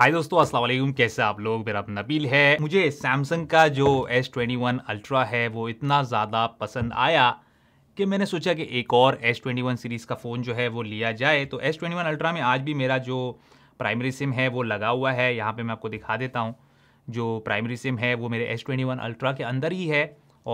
हाय दोस्तों अस्सलाम वालेकुम कैसे आप लोग मेरा नबील है मुझे सैमसंग का जो एस ट्वेंटी वन अल्ट्रा है वो इतना ज़्यादा पसंद आया कि मैंने सोचा कि एक और एस ट्वेंटी वन सीरीज़ का फ़ोन जो है वो लिया जाए तो एस ट्वेंटी वन अल्ट्रा में आज भी मेरा जो प्राइमरी सिम है वो लगा हुआ है यहाँ पर मैं आपको दिखा देता हूँ जो प्राइमरी सिम है वो मेरे एस ट्वेंटी वन अल्ट्रा के अंदर ही है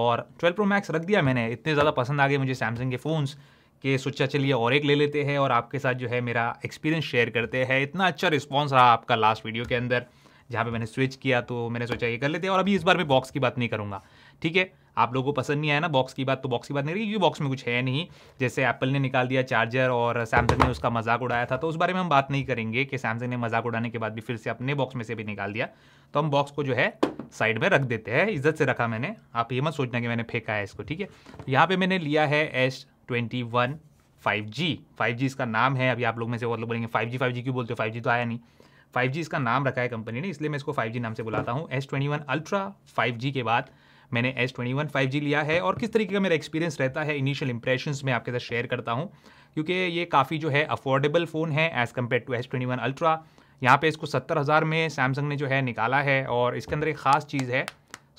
और ट्वेल्व प्रो मैक्स रख दिया मैंने इतने ज़्यादा पसंद आ गए मुझे सैमसंग के फ़ोन्स कि सोचा चलिए और एक ले लेते हैं और आपके साथ जो है मेरा एक्सपीरियंस शेयर करते हैं इतना अच्छा रिस्पॉन्स रहा आपका लास्ट वीडियो के अंदर जहाँ पे मैंने स्विच किया तो मैंने सोचा ये कर लेते हैं और अभी इस बार मैं बॉक्स की बात नहीं करूँगा ठीक है आप लोगों को पसंद नहीं आया ना बॉक्स की बात तो बॉक्स की बात नहीं रही क्योंकि बॉक्स में कुछ है नहीं जैसे एप्पल ने निकाल दिया चार्जर और सैमसंग ने उसका मजाक उड़ाया था तो उस बारे में हम बात नहीं करेंगे कि सैमसंग ने मजाक उड़ाने के बाद भी फिर से अपने बॉक्स में से भी निकाल दिया तो हम बॉक्स को जो है साइड में रख देते हैं इज्जत से रखा मैंने आप ये मत सोचना कि मैंने फेंका है इसको ठीक है तो यहाँ पर मैंने लिया है S twenty one five G five G इसका नाम है अभी आप लोग में से और लोग बोलेंगे फाइव जी फाइव जी क्यों बोलते हो फाइव जी तो आया नहीं फाइव जी इसका नाम रखा है कंपनी ने इसलिए मैं इसको फाइव जी नाम से बुलाता हूँ S twenty one five G के बाद मैंने S twenty one five G लिया है और किस तरीके का मेरा एक्सपीरियंस रहता है इनिशियल इंप्रेशंस में आपके साथ शेयर करता हूँ क्योंकि ये काफ़ी जो है अफोर्डेबल फ़ोन है as compare to S twenty one Ultra यहाँ पे इसको सत्तर हज़ार में सैमसंग ने जो है निकाला है और इसके अंदर एक ख़ास चीज़ है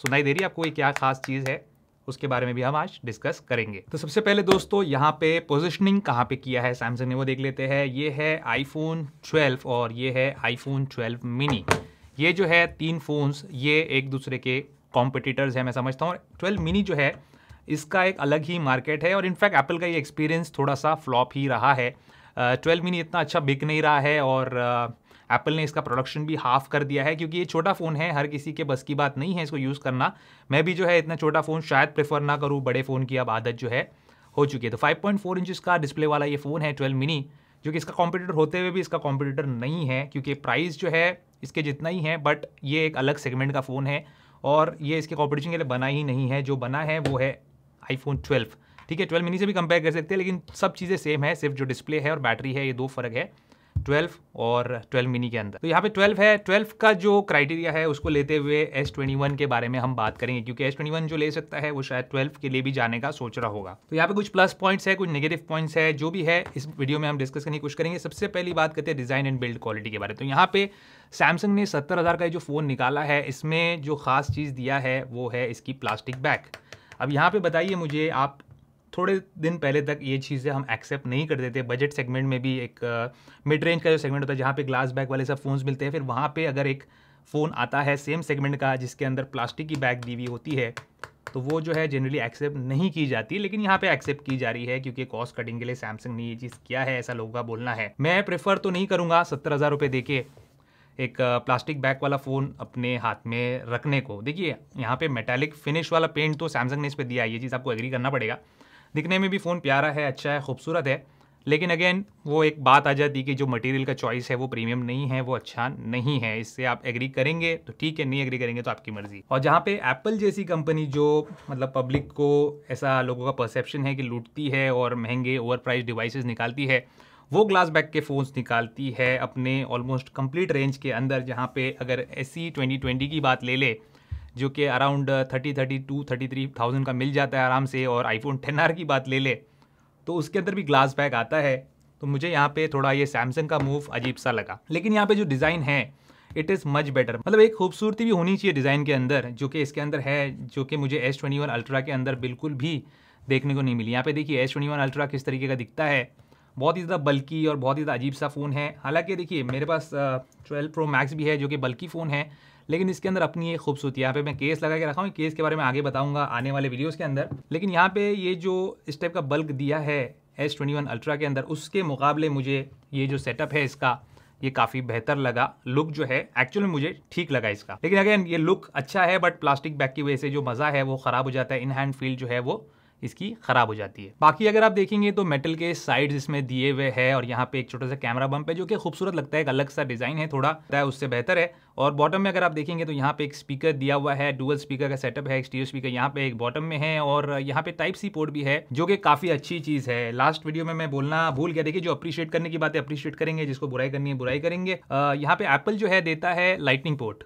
सुनाई दे रही है आपको ये क्या ख़ास चीज़ है उसके बारे में भी हम आज डिस्कस करेंगे तो सबसे पहले दोस्तों यहाँ पे पोजिशनिंग कहाँ पे किया है सैमसंग ने वो देख लेते हैं ये है आईफोन 12 और ये है आईफोन 12 मिनी ये जो है तीन फ़ोन्स ये एक दूसरे के कॉम्पिटिटर्स हैं मैं समझता हूँ ट्वेल्व मिनी जो है इसका एक अलग ही मार्केट है और इनफैक्ट एप्पल का ये एक्सपीरियंस थोड़ा सा फ्लॉप ही रहा है ट्वेल्व uh, मिनी इतना अच्छा बिक नहीं रहा है और uh, एप्पल ने इसका प्रोडक्शन भी हाफ कर दिया है क्योंकि ये छोटा फ़ोन है हर किसी के बस की बात नहीं है इसको यूज़ करना मैं भी जो है इतना छोटा फ़ोन शायद प्रेफर ना करूँ बड़े फ़ोन की अब आदत जो है हो चुकी है तो 5.4 पॉइंट इंच का डिस्प्ले वाला ये फ़ोन है ट्वेल्व मिनी जो कि इसका कॉम्पिटेटर होते हुए भी इसका कॉम्पिटेटर नहीं है क्योंकि प्राइस जो है इसके जितना ही है बट ये एक अलग सेगमेंट का फ़ोन है और ये इसके कॉम्पिटिशन के लिए बना ही नहीं है जो बना है वो है आईफोन ट्वेल्व ठीक है ट्वेल्व मिनी से भी कंपेयर कर सकते हैं लेकिन सब चीज़ें सेम है सिर्फ जो डिस्प्ले है और बैटरी है ये दो फ़र्क है ट्वेल्व और ट्वेल्व मिनी के अंदर तो यहाँ पे ट्वेल्व है ट्वेल्व का जो क्राइटेरिया है उसको लेते हुए एस ट्वेंटी वन के बारे में हम बात करेंगे क्योंकि एस ट्वेंटी वन जो ले सकता है वो शायद ट्वेल्व के लिए भी जाने का सोच रहा होगा तो यहाँ पे कुछ प्लस पॉइंट्स है कुछ नेगेटिव पॉइंट्स है जो भी है इस वीडियो में हम डिस्कस करने की कोशिश करेंगे सबसे पहली बात करते हैं डिज़ाइन एंड बिल्ड क्वालिटी के बारे में तो यहाँ पे सैमसंग ने सत्तर हज़ार का जो फ़ोन निकाला है इसमें जो खास चीज़ दिया है वो है इसकी प्लास्टिक बैक अब यहाँ पे बताइए मुझे आप थोड़े दिन पहले तक ये चीज़ें हम एक्सेप्ट नहीं करते थे बजट सेगमेंट में भी एक मिड uh, रेंज का जो सेगमेंट होता है जहाँ पे ग्लास बैग वाले सब फ़ोन्स मिलते हैं फिर वहाँ पे अगर एक फ़ोन आता है सेम सेगमेंट का जिसके अंदर प्लास्टिक की बैग दी हुई होती है तो वो जो है जनरली एक्सेप्ट नहीं की जाती लेकिन यहाँ पे एक्सेप्ट की जा रही है क्योंकि कॉस्ट कटिंग के लिए सैमसंग ने ये चीज़ किया है ऐसा लोगों का बोलना है मैं प्रेफर तो नहीं करूँगा सत्तर हज़ार रुपये दे के एक प्लास्टिक uh, बैग वाला फ़ोन अपने हाथ में रखने को देखिए यहाँ पे मेटालिक फिनिश वाला पेंट तो सैमसंग ने इस पर दिया ये चीज़ आपको एग्री करना पड़ेगा दिखने में भी फ़ोन प्यारा है अच्छा है खूबसूरत है लेकिन अगेन वो एक बात आ जाती कि जो मटेरियल का चॉइस है वो प्रीमियम नहीं है वो अच्छा नहीं है इससे आप एग्री करेंगे तो ठीक है नहीं एग्री करेंगे तो आपकी मर्जी और जहाँ पे एप्पल जैसी कंपनी जो मतलब पब्लिक को ऐसा लोगों का परसेप्शन है कि लूटती है और महंगे ओवर डिवाइसेज निकालती है वो ग्लास बैक के फ़ोन्स निकालती है अपने ऑलमोस्ट कम्प्लीट रेंज के अंदर जहाँ पे अगर एस सी की बात ले लें जो कि around thirty thirty two thirty three thousand का मिल जाता है आराम से और आईफोन टेन आर की बात ले ले तो उसके अंदर भी ग्लास बैग आता है तो मुझे यहाँ पे थोड़ा ये सैमसंग का मूव अजीब सा लगा लेकिन यहाँ पे जो डिज़ाइन है इट इज़ मच बेटर मतलब एक खूबसूरती भी होनी चाहिए डिज़ाइन के अंदर जो कि इसके अंदर है जो कि मुझे एस ट्वेंटी वन अल्ट्रा के अंदर बिल्कुल भी देखने को नहीं मिली यहाँ पे देखिए एस ट्वेंटी वन अल्ट्रा किस तरीके का दिखता है बहुत ही ज़्यादा बल्कि और बहुत ही ज़्यादा अजीब सा फ़ोन है हालांकि देखिए मेरे पास ट्वेल्व प्रो मैक्स भी है जो कि बल्कि फ़ोन है लेकिन इसके अंदर अपनी एक खूबसूरती यहाँ पे मैं केस लगा के रखा हूँ केस के बारे में आगे बताऊँगा आने वाले वीडियोज़ के अंदर लेकिन यहाँ पे ये जो इस टाइप का बल्क दिया है एस ट्वेंटी वन अल्ट्रा के अंदर उसके मुकाबले मुझे ये जो सेटअप है इसका ये काफ़ी बेहतर लगा लुक जो है एक्चुअल मुझे ठीक लगा इसका लेकिन अगेन ये लुक अच्छा है बट प्लास्टिक बैग की वजह से जो मज़ा है वो ख़राब हो जाता है इन हैंड फील जो है वो इसकी खराब हो जाती है बाकी अगर आप देखेंगे तो मेटल के साइड इसमें दिए हुए है और यहाँ पे एक छोटा सा कैमरा बम्प है जो कि खूबसूरत लगता है एक अलग सा डिजाइन है थोड़ा उससे बेहतर है और बॉटम में अगर आप देखेंगे तो यहाँ पे एक स्पीकर दिया हुआ है डुअल स्पीकर का सेटअप है एक्सटीरियर स्पीकर यहाँ पे एक बॉटम में है और यहाँ पे टाइप सी पोर्ट भी है जो कि काफी अच्छी चीज है लास्ट वीडियो में मैं बोलना भूल गया देखिए जो अप्रिशिएट करने की बात है अप्रिशिएट करेंगे जिसको बुराई करनी है बुराई करेंगे यहाँ पे एप्पल जो है देता है लाइटनिंग पोर्ट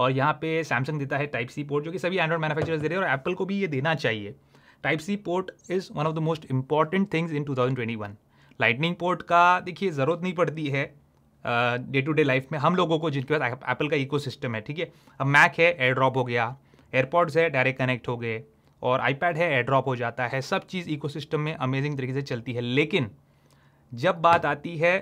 और यहाँ पे सैमसंग देता है टाइप सी पोर्ट जो कि सभी एंड्रॉइड मैनुफेक्चर दे रहे हैं और एप्पल को भी ये देना चाहिए type C port is one of the most important things in 2021 lightning port का देखिए ज़रूरत नहीं पड़ती है डे टू डे लाइफ में हम लोगों को जिनके पास एप्पल का इको है ठीक है अब मैक है एयर ड्रॉप हो गया एयरपॉड्स है डायरेक्ट कनेक्ट हो गए और आईपैड है एयर ड्रॉप हो जाता है सब चीज़ इको में अमेजिंग तरीके से चलती है लेकिन जब बात आती है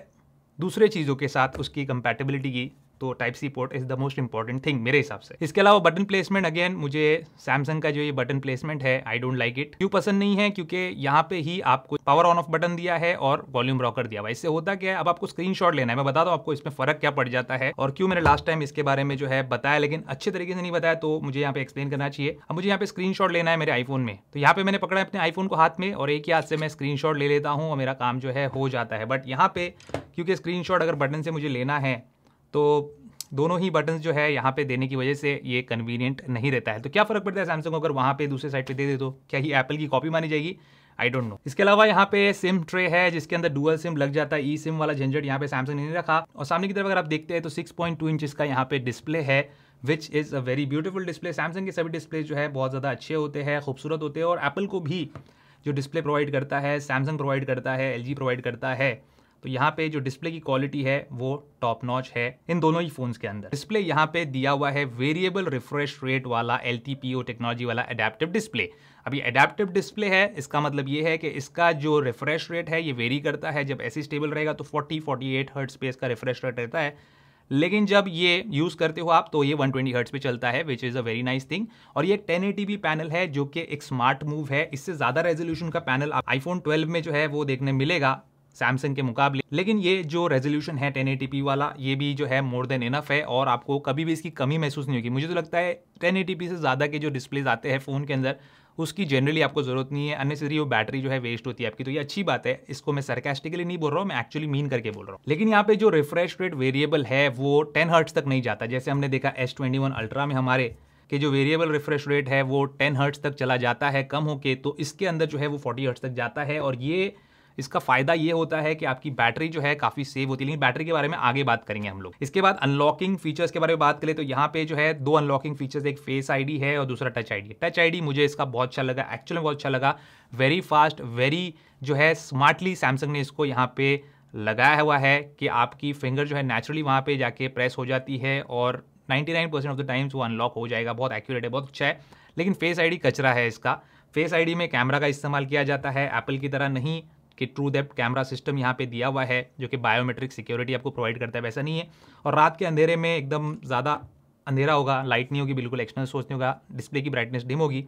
दूसरे चीज़ों के साथ उसकी कंपैटिबिलिटी की तो type C port is the most important thing मेरे हिसाब से इसके अलावा बटन प्लेसमेंट अगेन मुझे सैमसंग का जो ये बटन प्लेसमेंट है आई डोंट लाइक इट क्यों पसंद नहीं है क्योंकि यहाँ पे ही आपको पावर ऑन ऑफ बटन दिया है और वॉल्यूम रॉकर दिया हुआ इससे होता क्या है अब आपको स्क्रीन लेना है मैं बता दू आपको इसमें फर्क क्या पड़ जाता है और क्यों मैंने लास्ट टाइम इसके बारे में जो है बताया लेकिन अच्छे तरीके से नहीं बताया तो मुझे यहाँ पे एक्सप्लेन करना चाहिए अब मुझे यहाँ पे स्क्रीन लेना है मेरे आईफोन में तो यहाँ पे मैंने पकड़ा अपने आईफोन को हाथ में और एक ही हाथ से मैं स्क्रीन ले लेता हूँ और मेरा काम जो है हो जाता है बट यहाँ पे क्योंकि स्क्रीन अगर बटन से मुझे लेना है तो दोनों ही बटन्स जो है यहाँ पे देने की वजह से ये कन्वीनियंट नहीं रहता है तो क्या फ़र्क पड़ता है सैमसंग अगर वहाँ पे दूसरे साइड पे दे दे तो क्या ही एप्पल की कॉपी मानी जाएगी आई डोंट नो इसके अलावा यहाँ पे सिम ट्रे है जिसके अंदर डुअल सिम लग जाता है ई सिम वाला झंझट यहाँ पे सैमसंग ने नहीं रखा और सामने की तरफ अगर आप देखते हैं तो सिक्स पॉइंट टू इंच का यहाँ पे डिस्प्ले है which is a very beautiful display Samsung के सभी डिस्प्ले जो है बहुत ज़्यादा अच्छे होते हैं खूबसूरत होते हैं और एप्पल को भी जो डिस्प्ले प्रोवाइड करता है सैमसंग प्रोवाइड करता है एल प्रोवाइड करता है तो यहाँ पे जो डिस्प्ले की क्वालिटी है वो टॉप नॉच है इन दोनों ही फोन्स के अंदर डिस्प्ले यहाँ पे दिया हुआ है वेरिएबल रिफ्रेश रेट वाला एल टेक्नोलॉजी वाला अडेप्टिव डिस्प्ले अभी अडेप्टिव डिस्प्ले है इसका मतलब ये है कि इसका जो रिफ्रेश रेट है ये वेरी करता है जब ऐसी स्टेबल रहेगा तो 40 48 एट हर्ट्स पे इसका रिफ्रेश रेट रहता है लेकिन जब ये यूज़ करते हो आप तो ये 120 ट्वेंटी हर्ट्स पे चलता है which is a very nice thing और ये एक टेन पैनल है जो कि एक स्मार्ट मूव है इससे ज़्यादा रेजोल्यूशन का पैनल आईफोन 12 में जो है वो देखने मिलेगा सैमसंग के मुकाबले लेकिन ये जो रेजोल्यूशन है टेन वाला ये भी जो है मोर देन इनफ है और आपको कभी भी इसकी कमी महसूस नहीं होगी मुझे तो लगता है टेन से ज़्यादा के जो डिस्प्लेज आते हैं फ़ोन के अंदर उसकी जनरली आपको ज़रूरत नहीं है अननेसेसरी वो बैटरी जो है वेस्ट होती है आपकी तो ये अच्छी बात है इसको मैं सरकेस्टिकली नहीं बोल रहा हूँ मैं एक्चुअली मीन करके बोल रहा हूँ लेकिन यहाँ पे जो रिफ्रेश रेट वेरिएबल है वो टेन हर्ट्स तक नहीं जाता जैसे हमने देखा एस ट्वेंटी वन अल्ट्रा में हमारे के जो वेरिएबल रिफ्रेश रेट है वो टेन हर्ट्स तक चला जाता है कम होकर तो इसके अंदर जो है वो फोर्टी हर्ट्स तक जाता है और ये इसका फायदा ये होता है कि आपकी बैटरी जो है काफी सेव होती है लेकिन बैटरी के बारे में आगे बात करेंगे हम लोग इसके बाद अनलॉकिंग फीचर्स के बारे में बात करें तो यहाँ पे जो है दो अनलॉकिंग फीचर्स एक फेस आईडी है और दूसरा टच आईडी टच आईडी मुझे इसका बहुत अच्छा लगा एक्चुअली बहुत अच्छा लगा वेरी फास्ट वेरी जो है स्मार्टली सैमसंग ने इसको यहाँ पे लगाया हुआ है कि आपकी फिंगर जो है नेचुरली वहाँ पे जाके प्रेस हो जाती है और 99% परसेंट ऑफ द टाइम्स वो अनलॉक हो जाएगा बहुत एक्यूरेट है बहुत अच्छा है लेकिन फेस आईडी कचरा है इसका फेस आईडी में कैमरा का इस्तेमाल किया जाता है एप्पल की तरह नहीं कि ट्रू डेप्थ कैमरा सिस्टम यहाँ पे दिया हुआ है जो कि बायोमेट्रिक सिक्योरिटी आपको प्रोवाइड करता है वैसा नहीं है और रात के अंधेरे में एकदम ज़्यादा अंधेरा होगा लाइट नहीं होगी बिल्कुल एक्सटर्नल सोर्स नहीं होगा डिस्प्ले की ब्राइटनेस डिम होगी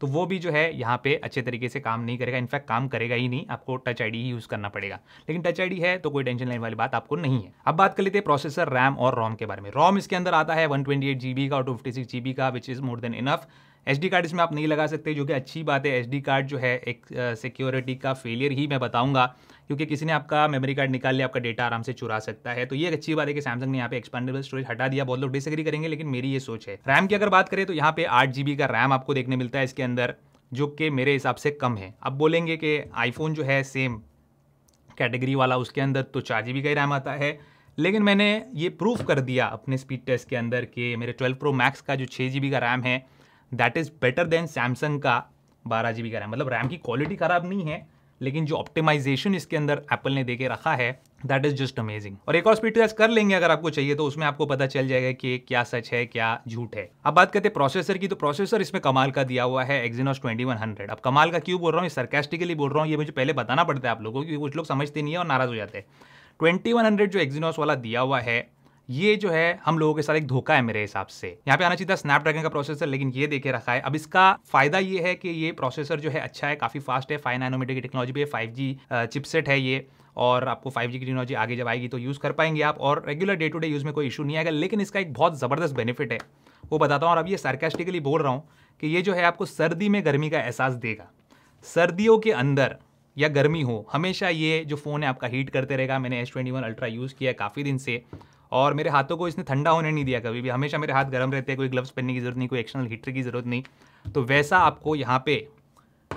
तो वो भी जो है यहाँ पे अच्छे तरीके से काम नहीं करेगा इनफैक्ट काम करेगा ही नहीं आपको टच आईडी ही यूज़ करना पड़ेगा लेकिन टच आईडी है तो कोई टेंशन लेने वाली बात आपको नहीं है अब बात कर लेते हैं प्रोसेसर रैम और रोम के बारे में रोम इसके अंदर आता है one twenty eight G B का और two fifty six G B का which is more than enough H card इसमें आप नहीं लगा सकते जो कि अच्छी बात है एच कार्ड जो है एक सिक्योरिटी का फेलियर ही मैं बताऊँगा क्योंकि किसी ने आपका मेमोरी कार्ड निकाल लिया आपका डेटा आराम से चुरा सकता है तो ये एक अच्छी बात है कि सैमसंग ने यहाँ पे एक्सपेंडेबल स्टोरेज हटा दिया बहुत लोग डिसएग्री करेंगे लेकिन मेरी ये सोच है रैम की अगर बात करें तो यहाँ पे आठ जीबी का रैम आपको देखने मिलता है इसके अंदर जो कि मेरे हिसाब से कम है अब बोलेंगे कि आईफोन जो है सेम कैटेगरी वाला उसके अंदर तो चार जी का ही रैम आता है लेकिन मैंने ये प्रूफ कर दिया अपने स्पीड टेस्ट के अंदर कि मेरे ट्वेल्व प्रो मैक्स का जो छः जी का रैम है that is better than Samsung का बारह जी का रैम मतलब रैम की क्वालिटी ख़राब नहीं है लेकिन जो ऑप्टिमाइजेशन इसके अंदर एप्पल ने देके रखा है दैट इज जस्ट अमेजिंग और एक और स्पीड टेस्ट कर लेंगे अगर आपको चाहिए तो उसमें आपको पता चल जाएगा कि क्या सच है क्या झूठ है अब बात करते हैं प्रोसेसर की तो प्रोसेसर इसमें कमाल का दिया हुआ है एक्जीनोस 2100 अब कमाल का क्यों बोल रहा हूँ सर्कैस्टिकली बोल रहा हूँ ये मुझे पहले बताना पड़ता है आप लोगों को क्योंकि कुछ लोग समझते नहीं है और नाराज हो जाते हैं ट्वेंटी जो एक्जीनोस वाला दिया हुआ है ये जो है हम लोगों के साथ एक धोखा है मेरे हिसाब से यहाँ पे आना चाहिए था स्नैपड्रैगन का प्रोसेसर लेकिन ये देखे रखा है अब इसका फायदा ये है कि ये प्रोसेसर जो है अच्छा है काफी फास्ट है फाइव नाइनोमीटर की टेक्नोलॉजी भी है फाइव जी चिपसेट है ये और आपको 5G की टेक्नोलॉजी आगे जब आएगी तो यूज़ कर पाएंगे आप और regular day to day use में कोई इशू नहीं आएगा लेकिन इसका एक बहुत ज़बरदस्त बेनिफिट है वो बताता हूँ और अब ये सार्केस्टिकली बोल रहा हूँ कि ये जो है आपको सर्दी में गर्मी का एहसास देगा सर्दियों के अंदर या गर्मी हो हमेशा ये जो फ़ोन है आपका हीट करते रहेगा मैंने S twenty one Ultra use किया काफ़ी दिन से और मेरे हाथों को इसने ठंडा होने नहीं दिया कभी भी हमेशा मेरे हाथ गर्म रहते हैं कोई ग्लव्स पहनने की ज़रूरत नहीं कोई एक्सटर्नल हीटर की ज़रूरत नहीं तो वैसा आपको यहाँ पे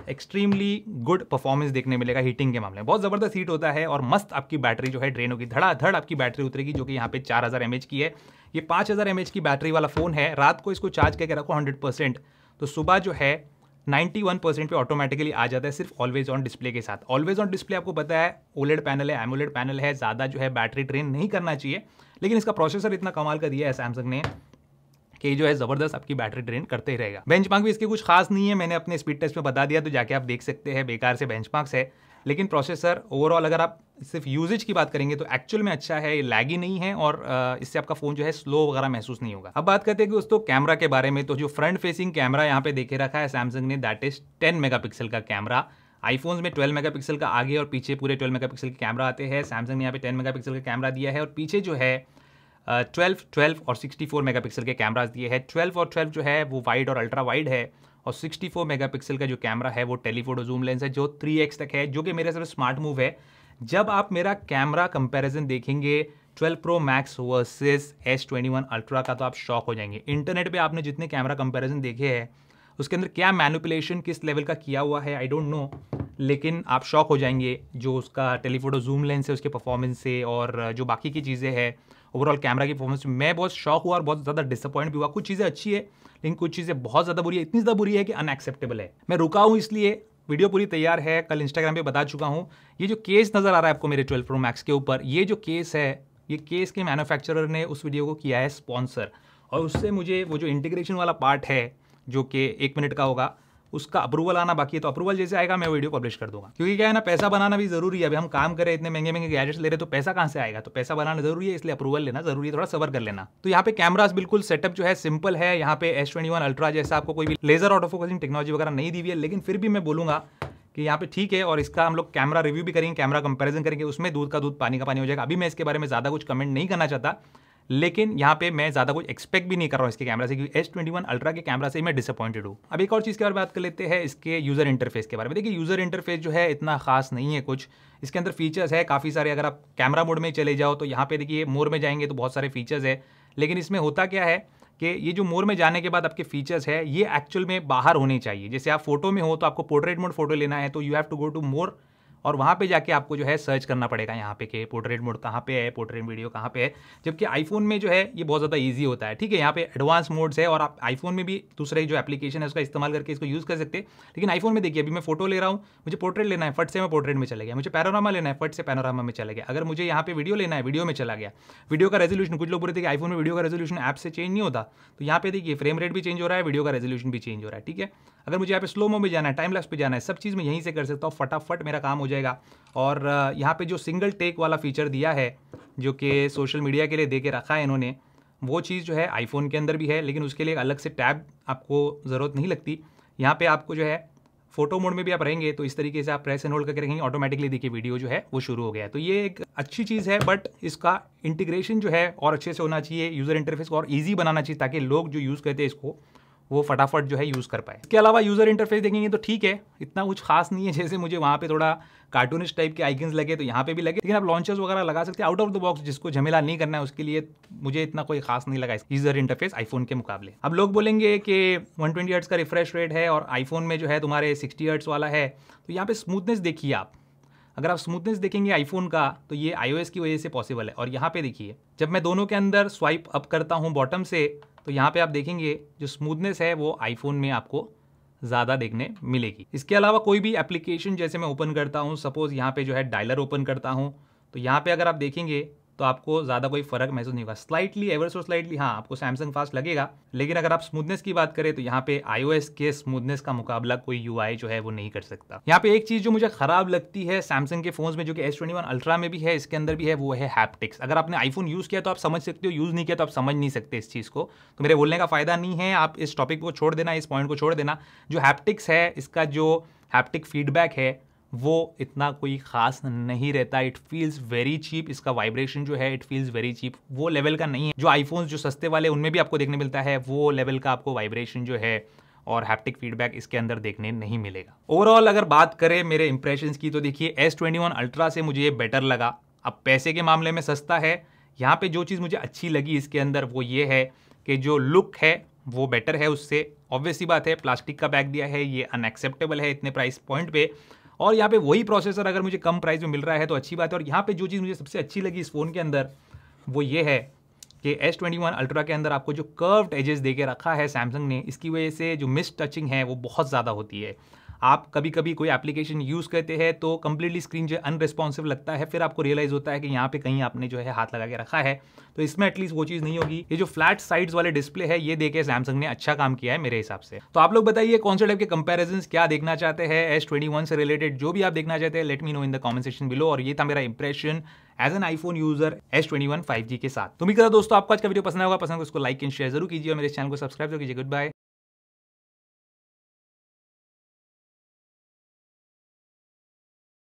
एक्सट्रीमली गुड परफॉर्मेंस देखने मिलेगा हीटिंग के मामले में बहुत ज़बरदस्त हीट होता है और मस्त आपकी बैटरी जो है ड्रेन होगी धड़ाधड़ आपकी बैटरी उतरेगी जो कि यहाँ पे 4000 mAh की है ये 5000 mAh की बैटरी वाला फ़ोन है रात को इसको चार्ज करके रखो हंड्रेड परसेंट तो सुबह जो है 91 परसेंट पर ऑटोमेटिकली आ जाता है सिर्फ ऑलवेज ऑन डिस्प्ले के साथ ऑलवेज ऑन डिस्प्ले आपको पता है ओलेड पैनल है एमोलेड पैनल है ज़्यादा जो है बैटरी ड्रेन नहीं करना चाहिए लेकिन इसका प्रोसेसर इतना कमाल का दिया है सैमसंग ने कि जो है ज़बरदस्त आपकी बैटरी ड्रेन करते ही रहेगा बेंच भी इसके कुछ खास नहीं है मैंने अपने स्पीड टेस्ट में बता दिया तो जाके आप देख सकते हैं बेकार से बेंच है लेकिन प्रोसेसर ओवरऑल अगर आप सिर्फ यूजेज की बात करेंगे तो एक्चुअल में अच्छा है लैग ही नहीं है और इससे आपका फोन जो है स्लो वगैरह महसूस नहीं होगा अब बात करते हैं कि दोस्तों कैमरा के बारे में तो जो फ्रंट फेसिंग कैमरा यहाँ पे देखे रखा है सैमसंग ने दैट इज 10 मेगापिक्सल का कैमरा आईफोन में ट्वेल्व मेगापिक्सल का आगे और पीछे पूरे ट्वेल्व मेगापिक्सल के कैमरा आते हैं सैमसंग ने यहाँ पे टेन मेगापिक्सल का कैमरा दिया है और पीछे जो है ट्वेल्व ट्वेल्व और सिक्सटी फोर मेगा पिक्सल के कैमराज दिए हैं ट्वेल्व और ट्वेल्व जो है वो वाइड और अल्ट्रा वाइड है और सिक्सटी फोर मेगा पिक्सल का जो कैमरा है वो टेलीफोटो जूम लेंस है जो थ्री एक्स तक है जो कि मेरे सबसे स्मार्ट मूव है जब आप मेरा कैमरा कंपेरिजन देखेंगे 12 Pro Max versus S twenty one Ultra का तो आप शॉक हो जाएंगे इंटरनेट पे आपने जितने कैमरा कंपैरिजन देखे हैं उसके अंदर क्या मैनुपलेशन किस लेवल का किया हुआ है आई डोंट नो लेकिन आप शॉक हो जाएंगे जो उसका टेलीफोटो जूम लेंस है उसके परफॉर्मेंस से और जो बाकी की चीज़ें हैं ओवरऑल कैमरा की परफॉर्मेंस मैं बहुत शॉक हुआ और बहुत ज़्यादा डिसअपॉइंट भी हुआ कुछ चीज़ें अच्छी है लेकिन कुछ चीज़ें बहुत ज़्यादा बुरी है इतनी ज़्यादा बुरी है कि अनएक्सेप्टेबल है मैं रुका हूँ इसलिए वीडियो पूरी तैयार है कल इंस्टाग्राम पे बता चुका हूँ ये जो केस नज़र आ रहा है आपको मेरे ट्वेल्व प्रो मैक्स के ऊपर ये जो केस है ये केस के मैन्युफैक्चरर ने उस वीडियो को किया है स्पॉन्सर और उससे मुझे वो जो इंटीग्रेशन वाला पार्ट है जो कि एक मिनट का होगा उसका अप्रूवल आना बाकी है तो अप्रूवल जैसे आएगा मैं वीडियो पब्लिश कर दूंगा क्योंकि क्या है ना पैसा बनाना भी जरूरी है अभी हम काम करें इतने महंगे महंगे गैजेट्स ले रहे तो पैसा कहाँ से आएगा तो पैसा बनाना जरूरी है इसलिए अप्रूवल लेना जरूरी है थोड़ा सबर कर लेना तो यहाँ पे कैमराज बिल्कुल सेटअप जो है सिंपल है यहाँ पे एस ट्वेंटी वन अल्ट्रा जैसा आपको कोई भी लेजर ऑटो फोकसिंग टेक्नोलॉजी वगैरह नहीं दी हुई है लेकिन फिर भी मैं बोलूंगा कि यहाँ पे ठीक है और इसका हम लोग कैमरा रिव्यू भी करेंगे कैमरा कंपेरिजन करेंगे उसमें दूध का दूध पानी का पानी हो जाएगा अभी मैं इसके बारे में ज़्यादा कुछ कमेंट नहीं करना चाहता लेकिन यहाँ पे मैं ज़्यादा कुछ एक्सपेक्ट भी नहीं कर रहा हूँ इसके कैमरा से क्योंकि एस ट्वेंटी वन अल्ट्रा के कैमरा से मैं डिसअपॉइंटेड हूँ अब एक और चीज़ के बारे में बात कर लेते हैं इसके यूज़र इंटरफेस के बारे में देखिए यूज़र इंटरफेस जो है इतना खास नहीं है कुछ इसके अंदर फीचर्स है काफ़ी सारे अगर आप कैमरा मोड में चले जाओ तो यहाँ पे देखिए मोर में जाएंगे तो बहुत सारे फीचर्स है लेकिन इसमें होता क्या है कि ये जो मोर में जाने के बाद आपके फीचर्स है ये एक्चुअल में बाहर होने चाहिए जैसे आप फोटो में हो तो आपको पोर्ट्रेट मोड फोटो लेना है तो you have to go to more और वहाँ पे जाके आपको जो है सर्च करना पड़ेगा यहाँ पे कि पोर्ट्रेट मोड कहाँ पे है पोर्ट्रेट वीडियो कहाँ पे है जबकि आईफोन में जो है ये बहुत ज़्यादा ईजी होता है ठीक है यहाँ पे एडवांस मोड्स है और आप आईफोन में भी दूसरे जो एप्लीकेशन है उसका इस्तेमाल करके इसको यूज़ कर सकते हैं लेकिन आईफोन में देखिए अभी मैं फोटो ले रहा हूँ मुझे पोर्ट्रेट लेना है फट से मैं पोर्ट्रेट में चला गया मुझे पैरोनामा लेना है फट से पैनोरामा में चला गया अगर मुझे यहाँ पे वीडियो लेना है वीडियो में चला गया वीडियो का रेजोल्यूशन कुछ लोग बोलते थे कि आईफोन में वीडियो का रेजोल्यूशन ऐप से चेंज नहीं होता तो यहाँ पे देखिए फ्रेम रेट भी चेंज हो रहा है वीडियो का रेजोल्यूशन भी चेंज हो रहा है ठीक है अगर मुझे यहाँ पे स्लोमो में जाना है टाइम लैप्स पे जाना है सब चीज़ मैं यहीं से कर सकता हूँ फटाफट मेरा काम हो जाएगा और यहाँ पे जो सिंगल टेक वाला फीचर दिया है जो कि सोशल मीडिया के लिए दे के रखा है इन्होंने वो चीज़ जो है आईफोन के अंदर भी है लेकिन उसके लिए अलग से टैब आपको ज़रूरत नहीं लगती यहाँ पर आपको जो है फोटो मोड में भी आप रहेंगे तो इस तरीके से आप प्रेस एंड होल्ड करके रखेंगे ऑटोमेटिकली देखिए वीडियो जो है वो शुरू हो गया है तो ये एक अच्छी चीज़ है बट इसका इंटीग्रेशन जो है और अच्छे से होना चाहिए यूज़र इंटरफेस को और ईजी बनाना चाहिए ताकि लोग जो यूज़ करते हैं इसको वो फटाफट जो है यूज़ कर पाए इसके अलावा यूज़र इंटरफेस देखेंगे तो ठीक है इतना कुछ खास नहीं है जैसे मुझे वहाँ पे थोड़ा कार्टूनिश टाइप के आइकन्स लगे तो यहाँ पे भी लगे लेकिन आप लॉन्चर्स वगैरह लगा सकते हैं आउट ऑफ द बॉक्स जिसको झमेला नहीं करना है उसके लिए मुझे इतना कोई खास नहीं लगा यूज़र इंटरफेस आईफोन के मुकाबले अब लोग बोलेंगे कि वन ट्वेंटी का रिफ्रेश रेट है और आईफोन में जो है तुम्हारे सिक्सटी हर्ट्स वाला है तो यहाँ पर स्मूथनेस देखिए आप अगर आप स्मूथनेस देखेंगे आईफोन का तो ये आईओएस की वजह से पॉसिबल है और यहाँ पे देखिए जब मैं दोनों के अंदर स्वाइप अप करता हूँ बॉटम से तो यहाँ पे आप देखेंगे जो स्मूथनेस है वो आईफोन में आपको ज़्यादा देखने मिलेगी इसके अलावा कोई भी एप्लीकेशन जैसे मैं ओपन करता हूँ सपोज़ यहाँ पे जो है डायलर ओपन करता हूँ तो यहाँ पे अगर आप देखेंगे तो आपको ज़्यादा कोई फर्क महसूस नहीं होगा स्लाइटली एवर सो स्लाइटली हाँ आपको सैमसंग फास्ट लगेगा लेकिन अगर आप स्मूथनेस की बात करें तो यहाँ पे आईओएस के स्मूथनेस का मुकाबला कोई यू जो है वो नहीं कर सकता यहाँ पे एक चीज़ जो मुझे खराब लगती है सैमसंग के फोन में जो कि एस ट्वेंटी वन अल्ट्रा में भी है इसके अंदर भी है वो है हैप्टिक्स अगर आपने आईफोन यूज़ किया तो आप समझ सकते हो यूज़ नहीं किया तो आप समझ नहीं सकते इस चीज़ को तो मेरे बोलने का फ़ायदा नहीं है आप इस टॉपिक को छोड़ देना इस पॉइंट को छोड़ देना जो हैप्टिक्स है इसका जो हैप्टिक फीडबैक है वो इतना कोई खास नहीं रहता इट फील्स वेरी चीप इसका वाइब्रेशन जो है इट फील्स वेरी चीप वो लेवल का नहीं है जो आईफोन्स जो सस्ते वाले उनमें भी आपको देखने मिलता है वो लेवल का आपको वाइब्रेशन जो है और हैप्टिक फीडबैक इसके अंदर देखने नहीं मिलेगा ओवरऑल अगर बात करें मेरे इंप्रेशन की तो देखिए एस ट्वेंटी वन अल्ट्रा से मुझे ये बेटर लगा अब पैसे के मामले में सस्ता है यहाँ पे जो चीज़ मुझे अच्छी लगी इसके अंदर वो ये है कि जो लुक है वो बेटर है उससे ऑब्वियसली बात है प्लास्टिक का बैग दिया है ये अनएक्सेप्टेबल है इतने प्राइस पॉइंट पर और यहाँ पे वही प्रोसेसर अगर मुझे कम प्राइस में मिल रहा है तो अच्छी बात है और यहाँ पे जो चीज़ मुझे सबसे अच्छी लगी इस फ़ोन के अंदर वो ये है कि एस ट्वेंटी वन अल्ट्रा के अंदर आपको जो कर्व्ड एजेस दे के रखा है सैमसंग ने इसकी वजह से जो मिस टचिंग है वो बहुत ज़्यादा होती है आप कभी कभी कोई एप्लीकेशन यूज़ करते हैं तो कम्प्लीटली स्क्रीन जो अनरिस्पॉन्सिव लगता है फिर आपको रियलाइज़ होता है कि यहाँ पे कहीं आपने जो है हाथ लगा के रखा है तो इसमें एटलीस्ट वो चीज़ नहीं होगी ये जो फ्लैट साइड्स वाले डिस्प्ले है ये देखे सैमसंग ने अच्छा काम किया है मेरे हिसाब से तो आप लोग बताइए कौन से टाइप के कंपेरिजन क्या देखना चाहते हैं एस से रिलेटेड जो भी आप देखना चाहते हैं let me know in the comment section below और ये था मेरा impression as an iPhone user S twenty one five G के साथ तो उम्मीद दोस्तों आपको आज का वीडियो पसंद होगा पसंद तो उसको लाइक एंड शेयर जरूर कीजिए और मेरे चैनल को सब्सक्राइब जरूर कीजिए गुड बाय